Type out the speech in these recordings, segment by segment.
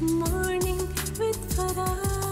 Morning with Farah.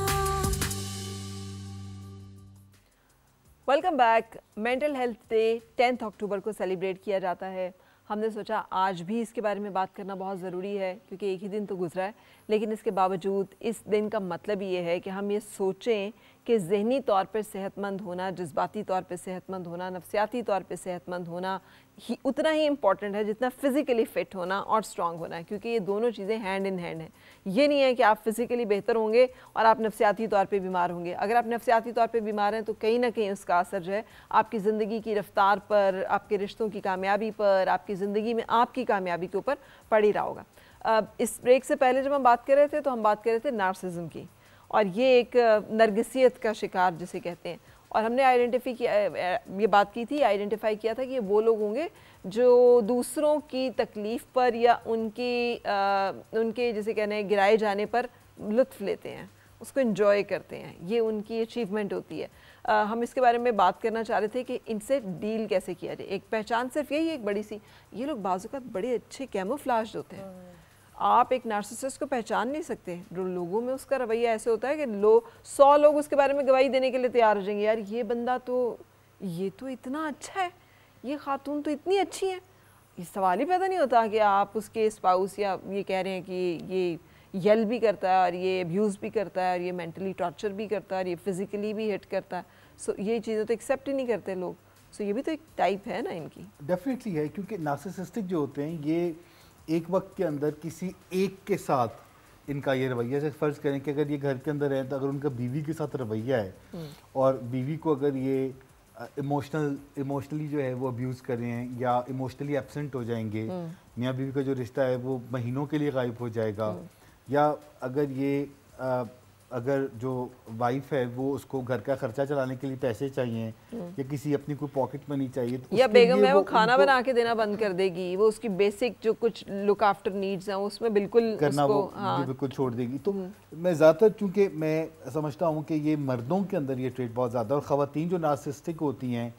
Welcome back mental health day tenth October को celebrate किया जाता है हमने सोचा आज भी इसके बारे में बात करना बहुत ज़रूरी है क्योंकि एक ही दिन तो गुजरा है लेकिन इसके बावजूद इस दिन का मतलब ये है कि हम ये सोचें कि जहनी तौर पर सेहतमंद होना जज्बाती तौर पर सेहतमंद होना नफसियाती तौर पर सेहतमंद होना ही उतना ही इम्पॉर्टेंट है जितना फ़िज़िकली फ़िट होना और स्ट्रॉन्ग होना है क्योंकि ये दोनों चीज़ें हैंड इन हैंड हैं ये नहीं है कि आप फ़िज़िकली बेहतर होंगे और आप नफसियाती तौर पर बीमार होंगे अगर आप नफसियाती तौर पर बीमार हैं तो कहीं ना कहीं उसका असर जो है आपकी ज़िंदगी की रफ्तार पर आपके रिश्तों की कामयाबी पर आपकी ज़िंदगी में आपकी कामयाबी के ऊपर पड़ ही रहा होगा इस ब्रेक से पहले जब हम बात कर रहे थे तो हम बात कर रहे थे नार्सिज़म की और ये एक नरगसीत का शिकार जिसे कहते हैं और हमने आइडेंटिफाई किया ये बात की थी आइडेंटिफाई किया था कि ये वो लोग होंगे जो दूसरों की तकलीफ़ पर या उनकी आ, उनके जैसे कहने गिराए जाने पर लुत्फ़ लेते हैं उसको इन्जॉय करते हैं ये उनकी अचीवमेंट होती है आ, हम इसके बारे में बात करना चाह रहे थे कि इनसे डील कैसे किया जाए एक पहचान सिर्फ यही एक बड़ी सी ये लोग बाजू का बड़े अच्छे कैमोफ्लाश होते हैं हाँ। आप एक नार्सिसिस्ट को पहचान नहीं सकते लोगों में उसका रवैया ऐसे होता है कि लो सौ लोग उसके बारे में गवाही देने के लिए तैयार हो जाएंगे यार ये बंदा तो ये तो इतना अच्छा है ये खातून तो इतनी अच्छी है ये सवाल ही पैदा नहीं होता कि आप उसके स्पाउस या ये कह रहे हैं कि ये येल भी करता है और ये अब्यूज़ भी करता है और ये मैंटली टॉर्चर भी करता है और ये फिज़िकली भी हिट करता है सो ये चीज़ें तो एक्सेप्ट ही नहीं करते लोग सो ये भी तो एक टाइप है ना इनकी डेफिनेटली है क्योंकि नार्सिसिस्टिक जो होते हैं ये एक वक्त के अंदर किसी एक के साथ इनका ये रवैया से फ़र्ज़ करें कि अगर ये घर के अंदर रहें तो अगर उनका बीवी के साथ रवैया है हम्म। और बीवी को अगर ये इमोशनल इमोशनली जो है वो अब्यूज़ करें या इमोशनली एबसेंट हो जाएंगे हम्म। मियाँ बीवी का जो रिश्ता है वो महीनों के लिए गायब हो जाएगा हम्म। या अगर ये अगर जो वाइफ है वो उसको घर का खर्चा चलाने के लिए पैसे चाहिए हम्म। या किसी अपनी कोई पॉकेट मनी चाहिए तो या बेगम है वो, वो खाना बना के देना बंद कर देगी वो उसकी बेसिक जो कुछ लुक आफ्टर नीड्स हैं उसमें बिल्कुल करना उसको, वो हाँ। बिल्कुल छोड़ देगी तो हम्म। मैं ज़्यादातर चूंकि मैं समझता हूँ कि ये मर्दों के अंदर ये ट्रेड बहुत ज़्यादा और खातन जो नार्सिस्टिक होती हैं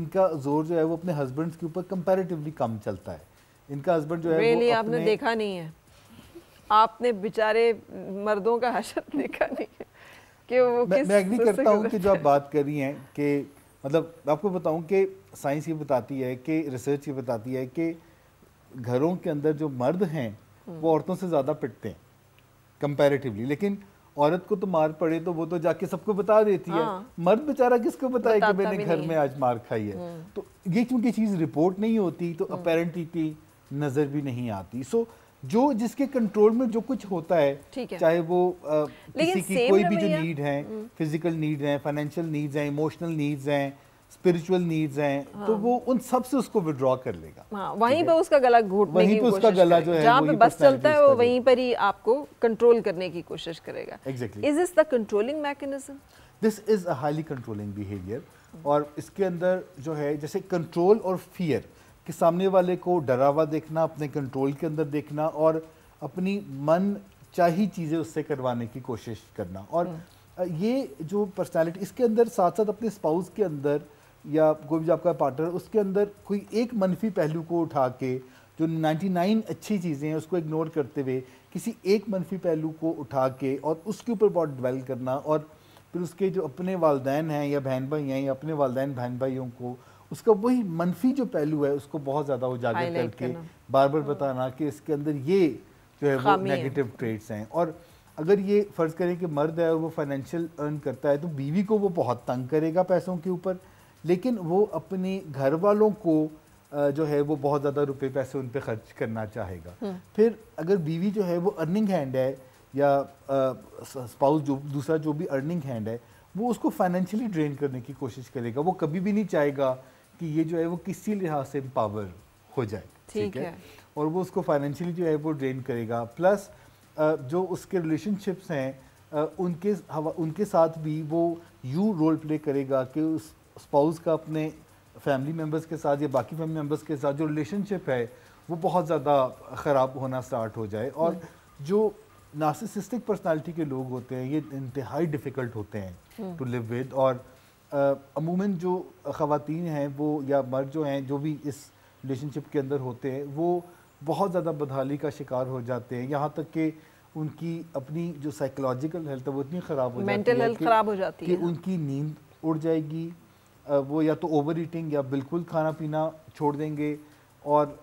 इनका जोर जो है वो अपने हस्बैंड के ऊपर कंपेरेटिवली कम चलता है इनका हस्बैंड जो है आपने देखा नहीं है आपने बेचारे मर्दों का हशर देखा नहीं है कि वो मैं, मैं एग्री करता हूँ कि जो आप बात कर रही हैं कि मतलब आपको बताऊँ कि साइंस ये बताती है कि रिसर्च ये बताती है कि घरों के अंदर जो मर्द हैं वो हम्म। औरतों से ज़्यादा पिटते हैं कंपैरेटिवली लेकिन औरत को तो मार पड़े तो वो तो जाके सबको बता देती हाँ। है मर्द बेचारा किसको बताए कि मैंने घर में आज मार खाई है हम्म। तो ये क्योंकि चीज़ रिपोर्ट नहीं होती तो अपेरेंटली हम्म। नज़र भी नहीं आती सो so, जो जिसके कंट्रोल में जो कुछ होता है है। चाहे वो आ, किसी की कोई भी जो नीड है फिजिकल हम्म। नीड है फाइनेंशियल नीड्स हैं इमोशनल नीड्स हैं स्पिरिचुअल नीड्स हैं हाँ। तो वो उन सब से उसको विड्रॉ कर लेगा हाँ, वहीं पर उसका गला घोटने वहीं पर उसका गला जो है जहाँ पे बस चलता है वो वहीं पर ही आपको कंट्रोल करने की कोशिश करेगा exactly is is the controlling mechanism this is a highly controlling behaviour और इसके अंदर जो है जैसे कंट्रोल और फियर कि सामने वाले को डरावा देखना अपने कंट्रोल के अंदर देखना और अपनी मन चाही चीज़ें उससे करवाने की कोशिश करना और हम्म। ये जो पर्सनैलिटी इसके अंदर साथ साथ अपने स्पाउस के अंदर या कोई भी आपका पार्टनर उसके अंदर कोई एक मनफी पहलू को उठा के जो 99 अच्छी चीज़ें हैं उसको इग्नोर करते हुए किसी एक मनफी पहलू को उठा के और उसके ऊपर बहुत डिवेल करना और फिर उसके जो अपने वालदेन हैं या बहन भाई हैं या अपने वालदेन बहन भाइयों को उसका वही मनफी जो पहलू है उसको बहुत ज़्यादा उजागर करके बार बार हाँ। बताना कि इसके अंदर ये जो है वो नेगेटिव ट्रेड्स हैं और अगर ये फ़र्ज़ करें कि मर्द है और वो फाइनेंशियल अर्न करता है तो बीवी को वो बहुत तंग करेगा पैसों के ऊपर लेकिन वो अपने घर वालों को जो है वो बहुत ज़्यादा रुपए पैसे उन पर खर्च करना चाहेगा हम्म। फिर अगर बीवी जो है वो अर्निंग हैंड है या स्पाउस जो दूसरा जो भी अर्निंग हैंड है वो उसको फाइनेंशियली ड्रेन करने की कोशिश करेगा वो कभी भी नहीं चाहेगा कि ये जो है वो किसी लिहाज से पावर हो जाए ठीक है? और वो उसको फाइनेंशियली जो है वो ड्रेन करेगा प्लस जो उसके रिलेशनशिप्स हैं उनके उनके साथ भी वो यू रोल प्ले करेगा कि उस स्पाउस का अपने फैमिली मेम्बर्स के साथ या बाकी फैमिली मेम्बर्स के साथ जो रिलेशनशिप है वो बहुत ज़्यादा ख़राब होना स्टार्ट हो जाए और हम्म। जो नासिसिस्टिक पर्सनालिटी के लोग होते हैं ये इंतहाई डिफ़िकल्ट होते हैं टू लिव विद और अमूमन जो ख़वान हैं वो या मर्द जो हैं जो भी इस रिलेशनशिप के अंदर होते हैं वो बहुत ज़्यादा बदहाली का शिकार हो जाते हैं यहाँ तक कि उनकी अपनी जो साइकोलॉजिकल हेल्थ है वो इतनी ख़राब हो मेंटल हेल्थ ख़राब हो जाती है कि उनकी नींद उड़ जाएगी वो या तो ओवर ईटिंग या बिल्कुल खाना पीना छोड़ देंगे और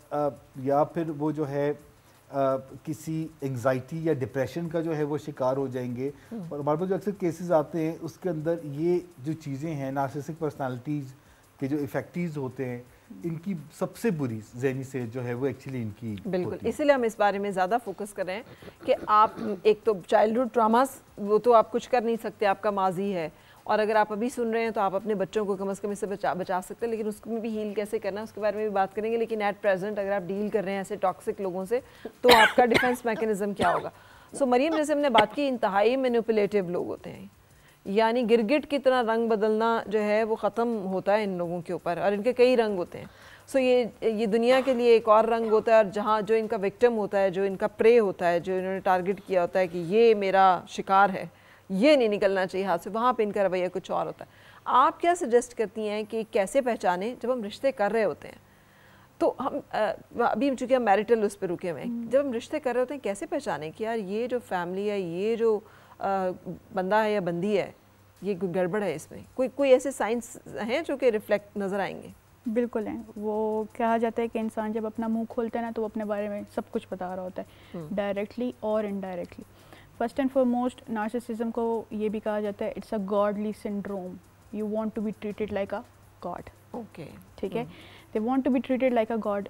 या फिर वो जो है किसी एंगजाइटी या डिप्रेशन का जो है वो शिकार हो जाएंगे हम्म। और हमारे पास जो अक्सर केसेस आते हैं उसके अंदर ये जो चीज़ें हैं नार्सिसिक पर्सनालिटीज़ के जो इफेक्टिव होते हैं इनकी सबसे बुरी जहनी से जो है वो एक्चुअली इनकी बिल्कुल इसीलिए हम इस बारे में ज़्यादा फोकस कर रहे हैं कि आप एक तो चाइल्डहुड ट्रामास वो तो आप कुछ कर नहीं सकते आपका माजी है और अगर आप अभी सुन रहे हैं तो आप अपने बच्चों को कम अज़ कम इससे बचा बचा सकते हैं लेकिन उसमें भी हील कैसे करना है उसके बारे में भी बात करेंगे लेकिन एट प्रेजेंट अगर आप डील कर रहे हैं ऐसे टॉक्सिक लोगों से तो आपका डिफेंस मैकेनिज्म क्या होगा सो so, मरीम जैसे हमने बात की इंतहाई मेनिपुलेटिव लोग होते हैं यानी गिरगिट की तरह रंग बदलना जो है वो ख़त्म होता है इन लोगों के ऊपर और इनके कई रंग होते हैं सो so, ये ये दुनिया के लिए एक और रंग होता है और जहाँ जो इनका विक्टिम होता है जो इनका प्रे होता है जो इन्होंने टारगेट किया होता है कि ये मेरा शिकार है ये नहीं निकलना चाहिए हाथ से वहाँ पर इनका रवैया कुछ और होता है आप क्या सजेस्ट करती हैं कि कैसे पहचाने जब हम रिश्ते कर रहे होते हैं तो हम अभी चूँकि हम मैरिटल उस पर रुके हुए हैं हम्म। जब हम रिश्ते कर रहे होते हैं कैसे पहचाने कि यार ये जो फैमिली है ये जो बंदा है या बंदी है ये कोई गड़बड़ है इसमें कोई कोई ऐसे साइंस हैं जो कि रिफ्लेक्ट नज़र आएंगे बिल्कुल हैं वो कहा जाता है कि इंसान जब अपना मुंह खोलता है ना तो वो अपने बारे में सब कुछ बता रहा होता है डायरेक्टली हम्म। और indirectly first and foremost narcissism को ये भी कहा जाता है it's a godly syndrome you want to be treated like a god okay ठीक है they want to be treated like a god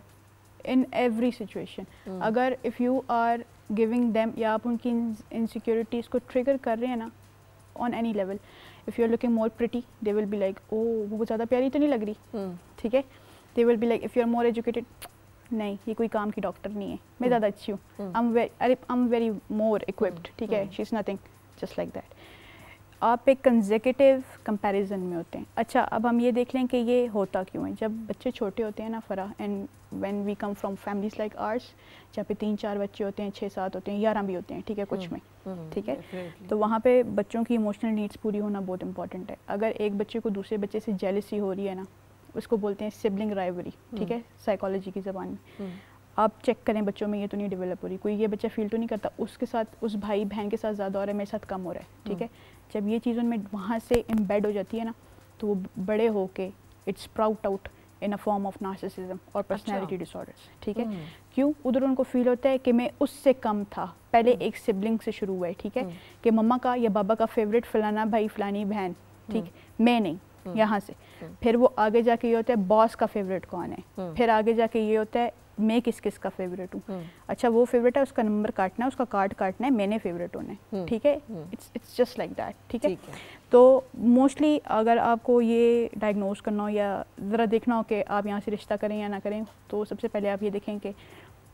in every situation अगर if you are giving them या आप उनकी इनसिक्योरिटीज़ को ट्रिगर कर रहे हैं ना on any level if you are looking more pretty they will be like oh वो ज़्यादा प्यारी तो नहीं लग रही hmm. ठीक है they will be like if you are more educated नहीं ये कोई काम की डॉक्टर नहीं है मैं hmm. ज़्यादा अच्छी हूँ I am very more equipped ठीक है she is nothing just like that आप एक कंजेकेटिव कंपैरिजन में होते हैं अच्छा अब हम ये देख लें कि ये होता क्यों है जब बच्चे छोटे होते हैं ना Farah and when we come from families like arts जहाँ पे तीन चार बच्चे होते हैं छः सात होते हैं ग्यारह भी होते हैं ठीक है कुछ hmm. में hmm. ठीक है तो वहाँ पे बच्चों की इमोशनल नीड्स पूरी होना बहुत इंपॉर्टेंट है अगर एक बच्चे को दूसरे बच्चे से जेलिसी हो रही है ना उसको बोलते हैं सिबलिंग राइवरी ठीक है साइकोलॉजी हम्म। की जबान में हम्म। आप चेक करें बच्चों में ये तो नहीं डेवलप हो रही कोई ये बच्चा फील तो नहीं करता उसके साथ उस भाई बहन के साथ ज़्यादा हो रहा है मेरे साथ कम हो रहा है ठीक है हम्म। जब ये चीज़ उनमें वहाँ से इम्बेड हो जाती है ना तो वो बड़े हो के it's sprout out in a form of narcissism और पर्सनैलिटी अच्छा। डिसऑर्डर्स ठीक है क्यों उधर उनको फील होता है कि मैं उससे कम था पहले एक सिबलिंग से शुरू हुआ है ठीक है कि मम्मा का या बाबा का फेवरेट फलाना भाई फलानी बहन ठीक मैं नहीं हम्म। यहाँ से हम्म। फिर वो आगे जाके ये होता है बॉस का फेवरेट कौन है हम्म। फिर आगे जाके ये होता है मैं किस किस का फेवरेट हूँ अच्छा वो फेवरेट है उसका नंबर काटना है उसका कार्ड काटना है मैंने फेवरेट होना है ठीक है it's it's just like that ठीक है तो मोस्टली अगर आपको ये डायग्नोज करना हो या ज़रा देखना हो कि आप यहाँ से रिश्ता करें या ना करें तो सबसे पहले आप ये देखें कि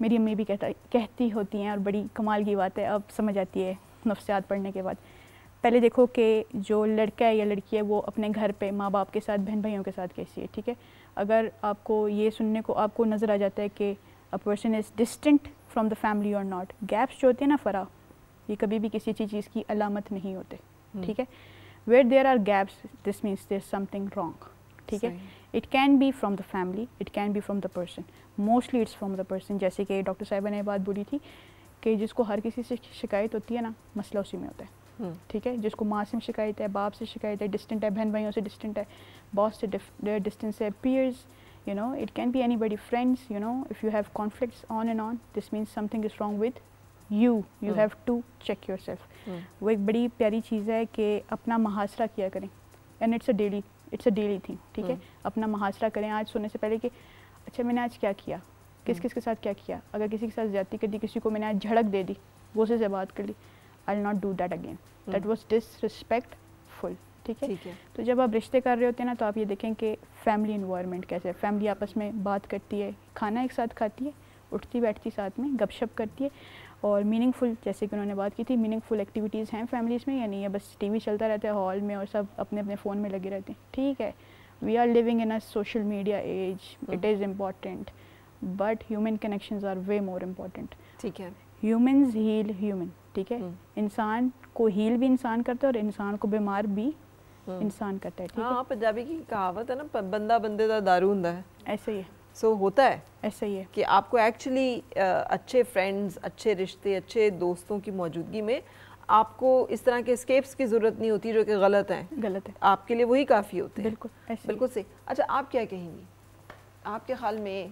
मेरी अम्मी भी कहता कहती होती हैं और बड़ी कमाल की बात है अब समझ आती है नफ्सियात पढ़ने के बाद पहले देखो कि जो लड़का है या लड़की है वो अपने घर पे माँ बाप के साथ बहन भाइयों के साथ कैसी है ठीक है अगर आपको ये सुनने को आपको नज़र आ जाता है कि a person is distant from the family और नॉट गैप्स जो होते हैं ना फ़रा ये कभी भी किसी चीज़ की अलामत नहीं होते हम्म। ठीक है where there are gaps this means there something wrong ठीक है it can be from the family it can be from the person mostly it's from the person जैसे कि डॉक्टर साहिबा ने बात बोली थी कि जिसको हर किसी से शिकायत होती है ना मसला उसी में होता है ठीक है जिसको माँ से शिकायत है बाप से शिकायत है डिस्टेंट है बहन भाइयों से डिस्टेंट है बॉस से डिस्टेंस है peers you know it can be anybody friends you know if you have conflict on and on this means something is wrong with you you have to check yourself वो एक बड़ी प्यारी चीज़ है कि अपना मुहासरा किया करें and it's a daily it's a daily thing ठीक है hmm. अपना मुहासरा करें आज सोने से पहले कि अच्छा मैंने आज क्या किया किस hmm. किस के साथ क्या किया अगर किसी के साथ ज्यादा कर दी किसी को मैंने आज झड़क दे दी वो से बात कर ली I not do that again that was disrespectful ठीक है तो जब आप रिश्ते कर रहे होते हैं ना तो आप ये देखें कि फैमिली इन्वायरमेंट कैसे है फैमिली आपस में बात करती है खाना एक साथ खाती है उठती बैठती साथ में गपशप करती है और मीनिंगफुल जैसे कि उन्होंने बात की थी मीनिंगफुल एक्टिविटीज़ हैं फैमिलीज़ में या नहीं है बस टीवी चलता रहता है हॉल में और सब अपने अपने फ़ोन में लगे रहते हैं ठीक है we are living in a social media age it is important but human connection are way more important ठीक है ह्यूमन्स हील ह्यूमन ठीक है हम्म। इंसान को हील भी इंसान करता है और इंसान को बीमार भी हम्म। इंसान करता है ठीक हाँ, है पंजाबी की कहावत है ना बंदा बंदे का दारू होंगे है ऐसे ही है सो so, होता है ऐसा ही है कि आपको एक्चुअली अच्छे फ्रेंड्स अच्छे रिश्ते अच्छे दोस्तों की मौजूदगी में आपको इस तरह के स्केप्स की ज़रूरत नहीं होती जो कि गलत है गलत है आपके लिए वही काफ़ी होते हैं बिल्कुल बिल्कुल सही अच्छा आप क्या कहेंगी आपके ख्याल में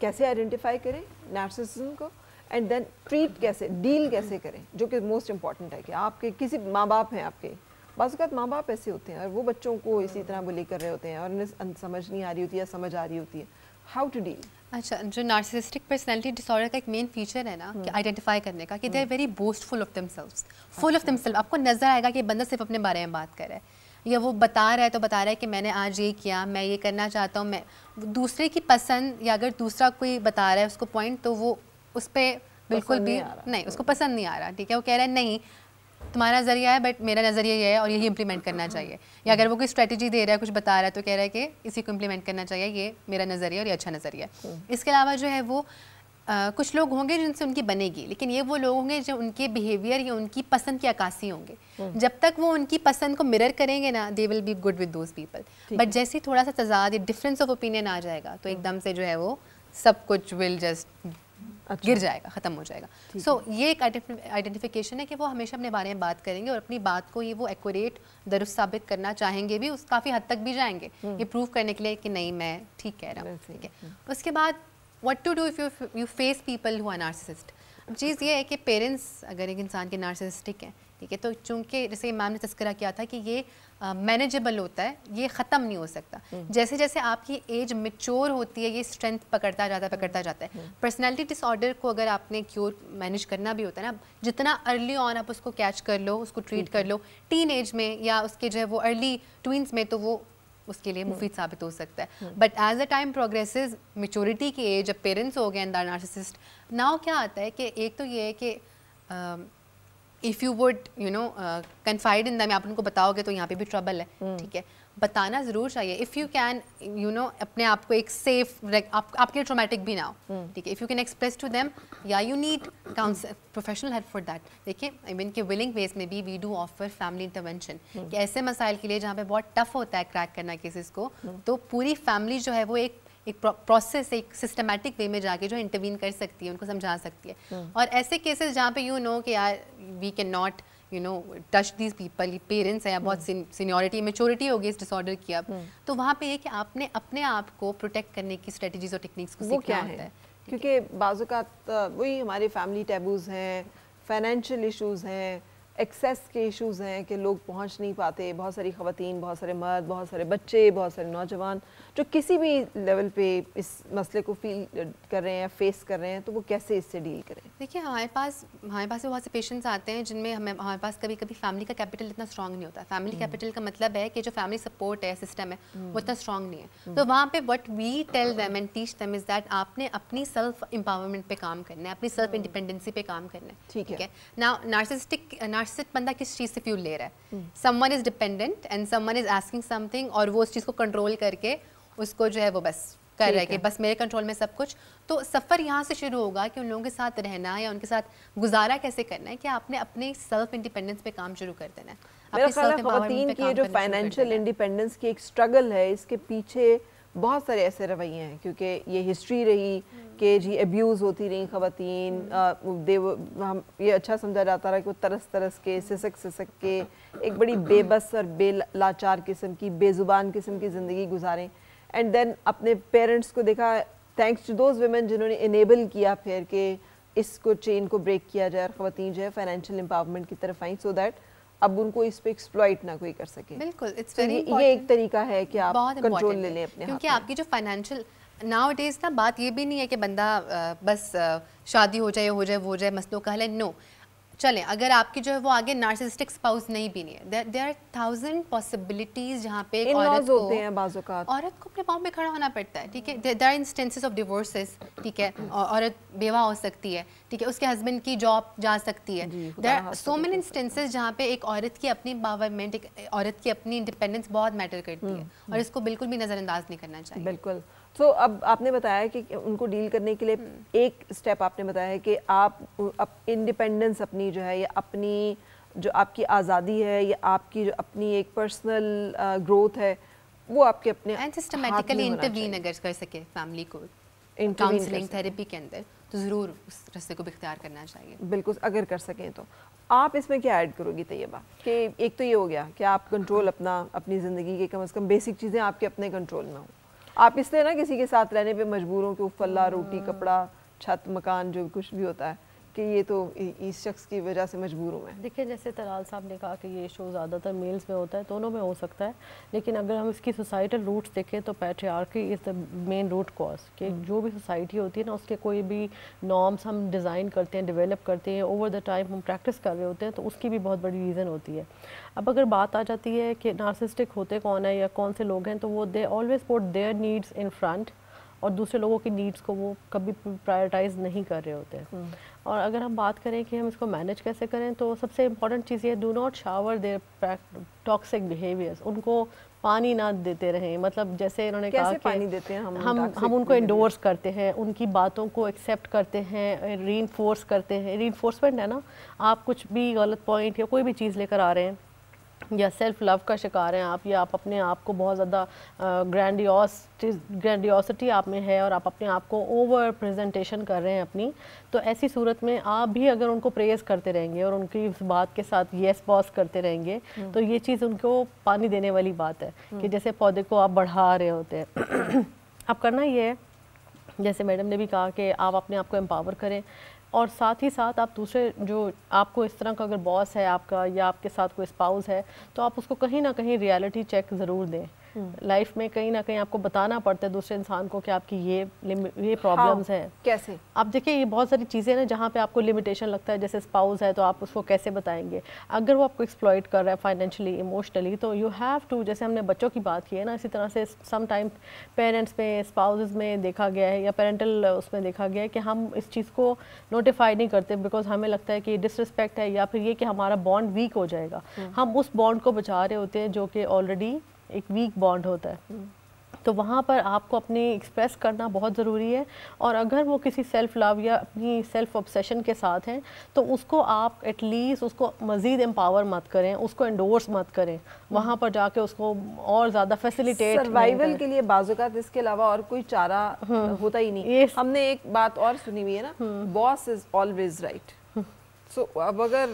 कैसे आइडेंटिफाई करें नार्सिसिज्म को एंड देन ट्रीट कैसे डील कैसे करें जो कि मोस्ट इम्पॉर्टेंट है कि आपके किसी माँ बाप हैं आपके बाज़ात माँ बाप ऐसे होते हैं और वो बच्चों को इसी तरह बुली कर रहे होते हैं और उन्हें समझ नहीं आ रही होती है समझ आ रही होती है हाउ टू डील अच्छा जो नार्सिसिस्टिक पर्सनैलिटी डिसऑर्डर का एक मेन फीचर है ना कि आइडेंटिफाई हम्म। करने का कि they are very boastful of दम फुल ऑफ दम आपको नजर आएगा कि बंदा सिर्फ अपने बारे में बात कर रहा है या वो बता रहा है तो बता रहा है कि मैंने आज ये किया मैं ये करना चाहता हूँ मैं दूसरे की पसंद या अगर दूसरा कोई बता रहा है उसको पॉइंट तो वो उस पर बिल्कुल भी नहीं उसको तो- पसंद नहीं आ रहा ठीक है वो कह रहा है नहीं तुम्हारा नज़रिया है बट मेरा नज़रिया ये है और यही इंप्लीमेंट करना चाहिए या अगर वो कोई स्ट्रेटजी दे रहा है कुछ बता रहा है तो कह रहा है कि इसी को इम्प्लीमेंट करना चाहिए ये मेरा नज़रिया और ये अच्छा नज़रिया है हम्म। इसके अलावा जो है वो आ, कुछ लोग होंगे जिनसे उनकी बनेगी लेकिन ये वो लोग होंगे जो उनके बिहेवियर या उनकी पसंद की अक्सी होंगे हम्म। जब तक वो उनकी पसंद को मिरर करेंगे ना they will be good with those people but जैसे थोड़ा सा तजाद या डिफरेंस ऑफ ओपिनियन आ जाएगा तो हम्म। एकदम से जो है वो सब कुछ विल जस्ट अच्छा। गिर जाएगा ख़त्म हो जाएगा सो so, ये एक आइडेंटिफिकेशन है कि वो हमेशा अपने बारे में बात करेंगे और अपनी बात को ये वो एक्यूरेट दुरुस्त साबित करना चाहेंगे भी उस काफ़ी हद तक भी जाएंगे हम्म। ये प्रूव करने के लिए कि नहीं मैं ठीक कह रहा हूँ ठीक है उसके बाद what to do if you you face people who are narcissist चीज़ ये है कि पेरेंट्स अगर एक इंसान के नार्सिसिस्टिक हैं ठीक है तो चूंकि जैसे मैम ने तस्करा किया था कि ये मैनेजेबल होता है ये ख़त्म नहीं हो सकता हम्म। जैसे जैसे आपकी एज मेच्योर होती है ये स्ट्रेंथ पकड़ता जाता पकड़ता जाता है पर्सनैलिटी हम्म। डिसऑर्डर को अगर आपने क्योर मैनेज करना भी होता है ना जितना अर्ली ऑन आप उसको कैच कर लो उसको ट्रीट कर लो टीन एज में या उसके जो है वो अर्ली ट्वींस में तो वो उसके लिए हम्म। मुफीद साबित हो सकता है but as a time progresses maturity की एज अब पेरेंट्स हो गए नाव नार्सिसिस्ट नाउ क्या आता है कि एक तो ये है कि if you would you know confide in them आप उनको बताओगे तो यहाँ पे भी ट्रबल है hmm. ठीक है बताना ज़रूर चाहिए if you can you know अपने आप को एक सेफ आपके आपके ट्रोमेटिक भी ना हो hmm. ठीक है if you can express to them या you need professional help for that देखिए आई मीन के विलिंग वेज में भी we do offer family intervention कि ऐसे मसाइल के लिए जहाँ पे बहुत टफ होता है क्रैक करना केसेस को hmm. तो पूरी फैमिली जो है वो एक एक प्रोसेस एक सिस्टमेटिक वे में जाके जो इंटरवीन कर सकती है उनको समझा सकती है हाँ। और ऐसे केसेस जहाँ पे यू नो कि यार we can not you know touch these people ये पेरेंट्स हैं या बहुत सीनियोरिटी हाँ। मेचोरिटी होगी इस डिसऑर्डर की अब हाँ। तो वहाँ पे ये कि आपने अपने आप को प्रोटेक्ट करने की स्ट्रेटजीज और टेक्निक्स को सीखना होता है क्योंकि बाजूक वही हमारे फैमिली टैबूज़ हैं फाइनेंशियल इशूज़ हैं एक्सेस के इश्यूज हैं कि लोग पहुंच नहीं पाते बहुत सारी खवतिन बहुत सारे मर्द बहुत सारे बच्चे बहुत सारे नौजवान जो किसी भी लेवल पे इस मसले को फील कर रहे हैं फेस कर रहे हैं तो वो कैसे इससे डील करें देखिए हमारे पास हमारे पास बहुत से पेशेंट्स आते हैं जिनमें हमें हमारे पास कभी कभी फैमिली का कैपिटल इतना स्ट्रॉग नहीं होता फैमिली हम्म। कैपिटल का मतलब है कि जो फैमिली सपोर्ट है सिस्टम है वो हम्म। इतना स्ट्रॉग नहीं है हम्म। तो वहाँ पर what we tell them and teach them is that आपने अपनी सेल्फ एम्पावरमेंट पर काम करना है अपनी सेल्फ इंडिपेंडेंसी पर काम करना है ठीक है ना नार्सिस्टिक नार्सिट बंदा किस चीज़ से फ्यूल ले रहा है someone is dependent and someone is asking something और वो उस चीज़ को कंट्रोल करके उसको जो है वो बस कर रहे कि बस मेरे कंट्रोल में सब कुछ तो सफ़र यहाँ से शुरू होगा कि उन लोगों के साथ रहना या उनके साथ गुजारा कैसे करना है कि आपने अपने सेल्फ इंडिपेंडेंस पे काम शुरू कर देना है मेरा ख्याल है खातन की जो फाइनेंशियल इंडिपेंडेंस की एक स्ट्रगल है इसके पीछे बहुत सारे ऐसे रवैये हैं क्योंकि ये हिस्ट्री रही हम्म। कि जी एब्यूज़ होती रही खातन हम्म। दे हम ये अच्छा समझा जाता रहा कि वो तरस तरस के सिसक सिसक के एक बड़ी बेबस और बे लाचार किस्म की बेज़ुबान किस्म की ज़िंदगी गुजारें एंड देन अपने पेरेंट्स को देखा थैंक्स टू दोज वेमेन जिन्होंने इनेबल किया फिर कि इसको चेन को ब्रेक किया जाए और ख़वान जो है फाइनेंशियल एम्पावरमेंट की तरफ आई सो दैट अब उनको इस पे एक्सप्लॉइट ना कोई कर सके बिल्कुल इट्स वेरी तो ये एक तरीका है कि आप कंट्रोल ले लें अपने क्योंकि आपकी जो फाइनेंशियल नाउ इट इज ना बात ये भी नहीं है कि बंदा बस शादी हो जाए हो जाए वो हो जाए मसलों का हल है नो no. चले अगर आपकी जो है वो आगे नार्सिसिस्टिक स्पाउस नहीं भी नहीं है देर आर थाउजेंड पॉसिबिलिटीज जहाँ पे औरत को हैं का औरत को अपने पाँव में खड़ा होना पड़ता है ठीक है there are instances of divorces ठीक है औरत बेवा हो सकती है ठीक है उसके हस्बैंड की जॉब जा सकती है there are so many instances जहाँ पे एक औरत की अपनी पावरमेंट एक औरत की अपनी इंडिपेंडेंस बहुत मैटर करती हम्म, है हम्म। और इसको बिल्कुल भी नज़रअंदाज नहीं करना चाहिए बिल्कुल तो अब आपने बताया कि उनको डील करने के लिए हम्म। एक स्टेप आपने बताया है कि आप इंडिपेंडेंस अपनी जो है या अपनी जो आपकी आज़ादी है या आपकी जो अपनी एक पर्सनल ग्रोथ है वो आपके अपने सिस्टमेटिकली इंटरवीन अगर कर सके फैमिली को काउंसलिंग थेरेपी के अंदर तो ज़रूर उस रस्ते को इख्तियार करना चाहिए बिल्कुल अगर कर सकें तो आप इसमें क्या ऐड करोगी तैयबा कि एक तो ये हो गया कि आप कंट्रोल अपना अपनी ज़िंदगी के कम अज़ कम बेसिक चीज़ें आपके अपने कंट्रोल में हों आप इसलिए ना किसी के साथ रहने पे मजबूर हो कि वो रोटी हाँ। कपड़ा छत मकान जो कुछ भी होता है कि ये तो इस शख्स की वजह से मजबूर हूँ मैं देखिए जैसे तलाल साहब ने कहा कि ये शो ज़्यादातर मेल्स में होता है दोनों में हो सकता है लेकिन अगर हम इसकी सोसाइटल रूट्स देखें तो patriarchy is the main root cause कि हम्म। जो भी सोसाइटी होती है ना उसके कोई भी नॉर्म्स हम डिज़ाइन करते हैं डिवेलप करते हैं ओवर द टाइम हम प्रैक्टिस कर रहे होते हैं तो उसकी भी बहुत बड़ी रीज़न होती है अब अगर बात आ जाती है कि नार्सिस्टिक होते कौन है या कौन से लोग हैं तो वो they always put their needs in front और दूसरे लोगों की नीड्स को वो कभी प्रायोरिटाइज नहीं कर रहे होते हैं हम्म। और अगर हम बात करें कि हम इसको मैनेज कैसे करें तो सबसे इम्पॉर्टेंट चीज़ ये do not shower their toxic behaviours उनको पानी ना देते रहें मतलब जैसे इन्होंने कहा कि पानी देते हैं हम हम, हम उनको इंडोर्स करते हैं उनकी बातों को एक्सेप्ट करते हैं री करते हैं री है ना आप कुछ भी गलत पॉइंट या कोई भी चीज़ लेकर आ रहे हैं या सेल्फ लव का शिकार हैं आप या आप अपने आप को बहुत ज़्यादा ग्रैंडियोसिटी ग्रैंडियोसिटी आप में है और आप अपने आप को ओवर प्रेजेंटेशन कर रहे हैं अपनी तो ऐसी सूरत में आप भी अगर उनको प्रेज़ करते रहेंगे और उनकी उस बात के साथ येस बॉस करते रहेंगे हम्म। तो ये चीज़ उनको पानी देने वाली बात है हम्म। कि जैसे पौधे को आप बढ़ा रहे होते हैं अब करना ये है जैसे मैडम ने भी कहा कि आप अपने आप को एम्पावर करें और साथ ही साथ आप दूसरे जो आपको इस तरह का अगर बॉस है आपका या आपके साथ कोई स्पाउस है तो आप उसको कहीं ना कहीं रियलिटी चेक ज़रूर दें लाइफ हम्म। में कहीं ना कहीं आपको बताना पड़ता है दूसरे इंसान को कि आपकी ये ये प्रॉब्लम्स हाँ, हैं कैसे आप देखिए ये बहुत सारी चीज़ें ना जहाँ पे आपको लिमिटेशन लगता है जैसे स्पाउस है तो आप उसको कैसे बताएंगे अगर वो आपको एक्सप्लॉयट कर रहा है फाइनेंशियली इमोशनली तो यू हैव टू जैसे हमने बच्चों की बात की है ना इसी तरह से समटाइम पेरेंट्स में स्पाउस में देखा गया है या पेरेंटल उसमें देखा गया है कि हम इस चीज़ को नोटिफाई नहीं करते बिकॉज हमें लगता है कि डिसरिस्पेक्ट है या फिर ये कि हमारा बॉन्ड वीक हो जाएगा हम्म। हम उस बॉन्ड को बचा रहे होते हैं जो कि ऑलरेडी एक वीक बॉन्ड होता है तो वहाँ पर आपको अपने एक्सप्रेस करना बहुत ज़रूरी है और अगर वो किसी सेल्फ़ लव या अपनी सेल्फ़ ऑब्सेशन के साथ हैं तो उसको आप एटलीस्ट उसको मज़ीद एम्पावर मत करें उसको एंडोर्स मत करें वहाँ पर जाके उसको और ज़्यादा फैसिलिटेट सर्वाइवल के लिए बाजुकात इसके अलावा और कोई चारा हम्म। होता ही नहीं हमने एक बात और सुनी हुई है ना boss is always right So, अब अगर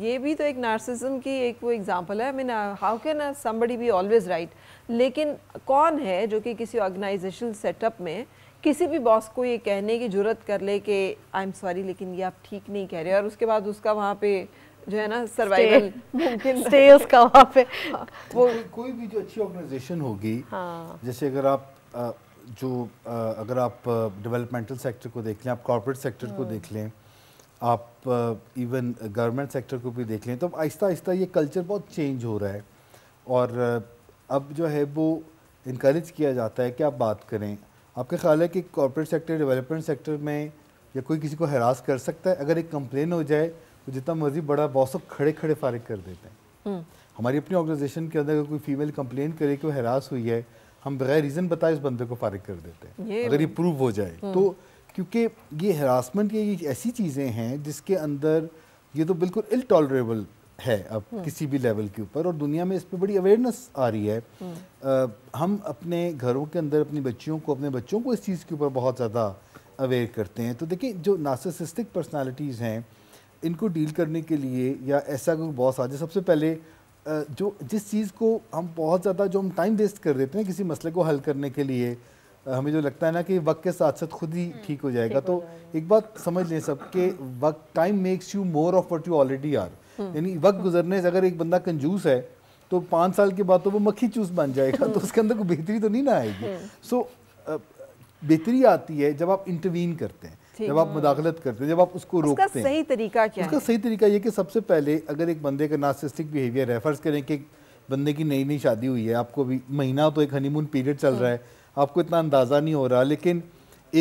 ये भी तो एक नार्सिज्म की एक वो एग्जांपल है mean how can somebody be always right लेकिन कौन है जो कि किसी ऑर्गेनाइजेशन सेटअप में किसी भी बॉस को ये कहने की जरूरत कर ले कि आई एम सॉरी लेकिन ये आप ठीक नहीं कह रहे और उसके बाद उसका वहाँ पे जो है ना सर्वाइवल मुमकिन स्टे उसका वहाँ पे वो हाँ। तो कोई भी जो अच्छी ऑर्गेनाइजेशन होगी हाँ। जैसे अगर आप जो अगर आप डेवलपमेंटल सेक्टर को देख लें आप कॉर्पोरेट सेक्टर को हाँ। देख लें आप इवन गवर्नमेंट सेक्टर को भी देख लें तो आहिस्ता आहिस्ता ये कल्चर बहुत चेंज हो रहा है और uh, अब जो है वो इनक्रेज किया जाता है कि आप बात करें आपका ख्याल है कि कॉरपोरेट सेक्टर डेवलपमेंट सेक्टर में या कोई किसी को हरास कर सकता है अगर एक कंप्लेन हो जाए तो जितना मर्जी बड़ा बॉस खड़े खड़े फारिग कर देते हैं हम्म। हमारी अपनी ऑर्गेनाइजेशन के अंदर अगर कोई फीमेल कंप्लेन करे कि वो हरास हुई है हम बगैर रीज़न बताए उस बंदे को फारिग कर देते हैं अगर ये प्रूव हम्म। हो जाए तो क्योंकि ये हरासमेंट ये ऐसी चीज़ें हैं जिसके अंदर ये तो बिल्कुल इल टॉलरेबल है अब हम्म। किसी भी लेवल के ऊपर और दुनिया में इस पर बड़ी अवेयरनेस आ रही है आ, हम्म। हम अपने घरों के अंदर अपनी बच्चियों को अपने बच्चों को इस चीज़ के ऊपर बहुत ज़्यादा अवेयर करते हैं तो देखिए जो नासिसिस्टिक पर्सनालिटीज़ हैं इनको डील करने के लिए या ऐसा कोई बॉस आ जाए सबसे पहले जो जिस चीज़ को हम बहुत ज़्यादा जो हम टाइम वेस्ट कर देते हैं किसी मसले को हल करने के लिए हमें जो लगता है ना कि वक्त के साथ साथ खुद ही हम्म, ठीक हो जाएगा तो एक बात समझ लें सब के वक्त time makes you more of what you already are यानी वक्त गुजरने से अगर एक बंदा कंजूस है तो पाँच साल के बाद तो वो मक्खी चूस बन जाएगा तो हम्म। उसके अंदर कोई बेहतरी तो नहीं ना आएगी सो हम्म। बेहतरी आती है जब आप इंटरवीन करते हैं जब आप मुदाखलत करते हैं जब आप उसको रोकते हैं सही तरीका क्या उसका है? सही तरीका ये कि सबसे पहले अगर एक बंदे का नासिस्टिक बिहेवियर है फर्ज करें कि बंदे की नई नई शादी हुई है आपको भी महीना तो एक हनीमून पीरियड चल रहा है आपको इतना अंदाज़ा नहीं हो रहा लेकिन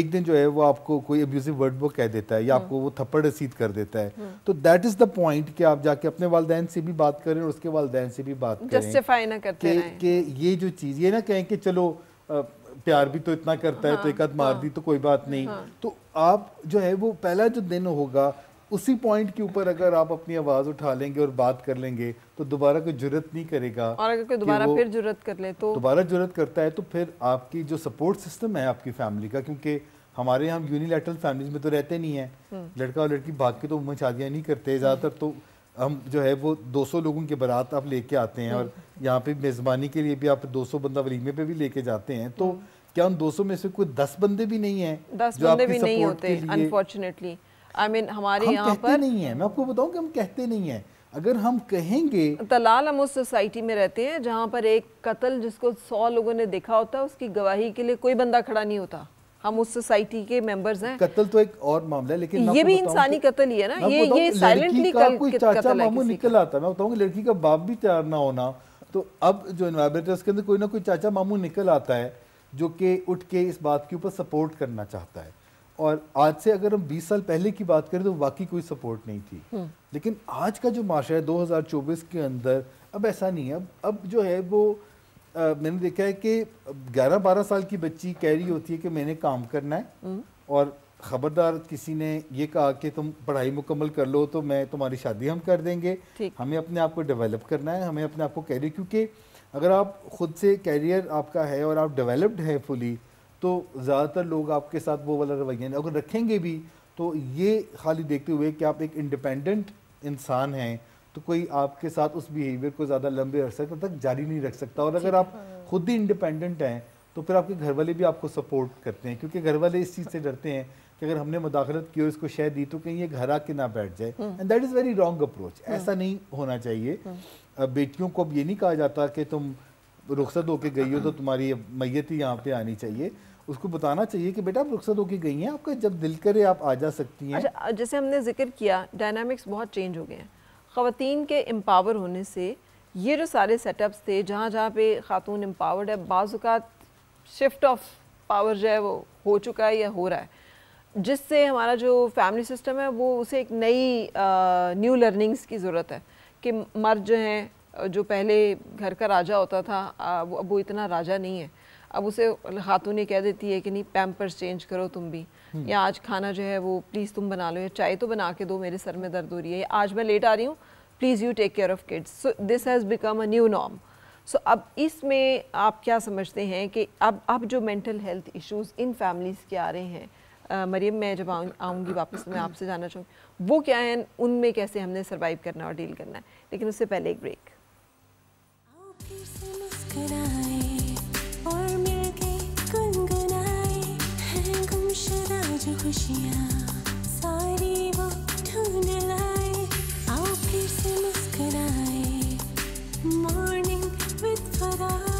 एक दिन जो है वो आपको कोई अब्यूजिव वर्ड बुक कह देता है या आपको वो थप्पड़ रसीद कर देता है हम्म। तो दैट इज़ द पॉइंट कि आप जाके अपने वालदेन से भी बात करें और उसके वालदेन से भी बात करें जस्टिफाई ना करते कि ये जो चीज़ ये ना कहें कि चलो प्यार भी तो इतना करता हाँ, है तो हाँ, एक आध मार हाँ, दी तो कोई बात नहीं हाँ, तो आप जो है वो पहला जो दिन होगा उसी पॉइंट के ऊपर अगर आप अपनी आवाज उठा लेंगे और बात कर लेंगे तो दोबारा कोई जरूरत नहीं करेगा और अगर कोई दोबारा फिर जरूरत कर ले तो दोबारा जरूरत करता है तो फिर आपकी जो सपोर्ट सिस्टम है आपकी फैमिली का क्योंकि हमारे यहाँ यूनिलैटरल फैमिलीज में तो रहते नहीं है हम्म। लड़का और लड़की भाग के तो उम्र शादियाँ नहीं करते ज़्यादातर तो हम जो है वो 200 लोगों के बारात आप लेके आते हैं और हम्म। यहाँ पे मेज़बानी के लिए भी आप 200 बंदा वलीमे पे भी लेके जाते हैं तो हम्म। क्या उन 200 में से कोई 10 बंदे भी नहीं है 10 बंदे भी नहीं होते unfortunately I I mean mean, हमारे हम यहाँ पर नहीं है मैं आपको बताऊँ कि हम कहते नहीं है अगर हम कहेंगे तलाल हम उस सोसाइटी में रहते हैं जहाँ पर एक कत्ल जिसको सौ लोगों ने देखा होता है उसकी गवाही के लिए कोई बंदा खड़ा नहीं होता हम उस सोसाइटी के मेंबर्स हैं कत्ल तो एक और मामला है लेकिन ये भी इंसानी कत्ल ही है ना ये ये साइलेंटली चाचा मामू निकल आता मैं बताऊँ लड़की का बाप भी तैयार ना होना तो अब जो इन्वायरमेंटर्स के अंदर कोई ना कोई चाचा मामू निकल आता है जो कि उठ के इस बात के ऊपर सपोर्ट करना चाहता है और आज से अगर हम 20 साल पहले की बात करें तो वाकई कोई सपोर्ट नहीं थी हम्म। लेकिन आज का जो माशरा है 2024 के अंदर अब ऐसा नहीं है अब अब जो है वो आ, मैंने देखा है कि 11-12 साल की बच्ची कह रही होती है कि मैंने काम करना है हम्म। और खबरदार किसी ने ये कहा कि तुम पढ़ाई मुकम्मल कर लो तो मैं तुम्हारी शादी हम कर देंगे हमें अपने आप को डेवलप करना है हमें अपने आप को कैरियर क्योंकि अगर आप खुद से कैरियर आपका है और आप डेवलप्ड है फुली तो ज़्यादातर लोग आपके साथ वो वाला रवैया नहीं अगर रखेंगे भी तो ये खाली देखते हुए कि आप एक इंडिपेंडेंट इंसान हैं तो कोई आपके साथ उस बिहेवियर को ज़्यादा लंबे अरसे तक जारी नहीं रख सकता और अगर आप हाँ। खुद ही इंडिपेंडेंट हैं तो फिर आपके घर वाले भी आपको सपोर्ट करते हैं क्योंकि घर वाले इस चीज़ से डरते हैं कि अगर हमने मुदाखलत की और इसको शह दी तो कहीं ये घर आके ना बैठ जाए and that is very wrong approach ऐसा नहीं होना चाहिए हम्म। बेटियों को अब ये नहीं कहा जाता कि तुम रुखसत होके गई हो तो तुम्हारी मैयत ही यहाँ पे आनी चाहिए उसको बताना चाहिए कि बेटा आप रुखसत होके गई हैं आपका जब दिल करे आप आ जा सकती हैं अच्छा जैसे हमने जिक्र किया डायनामिक्स बहुत चेंज हो गए हैं ख़वान के एम्पावर होने से ये जो सारे सेटअप्स थे जहाँ जहाँ पे खातून एम्पावर्ड है बाज़ात शिफ्ट ऑफ पावर जो है वो हो चुका है या हो रहा है जिससे हमारा जो फैमिली सिस्टम है वो उसे एक नई न्यू लर्निंग्स की ज़रूरत है कि मर्द जो हैं जो पहले घर का राजा होता था आ, वो अब वो इतना राजा नहीं है अब उसे खातून ये कह देती है कि नहीं पैम्पर्स चेंज करो तुम भी हम्म। या आज खाना जो है वो प्लीज़ तुम बना लो या चाय तो बना के दो मेरे सर में दर्द हो रही है आज मैं लेट आ रही हूँ please you take care of kids so this has become a new norm सो अब इसमें आप क्या समझते हैं कि अब अब जो mental health issues in families के आ रहे हैं मरियम मैं जब आऊँगी वापस तो मैं आपसे जानना चाहूँगी वो क्या है उनमें कैसे हमने सर्वाइव करना और डील करना है लेकिन उससे पहले एक ब्रेक खुशियाँ सारी वो ढूंढ लाए आओ फिर से मुस्कराए मॉर्निंग विद फराए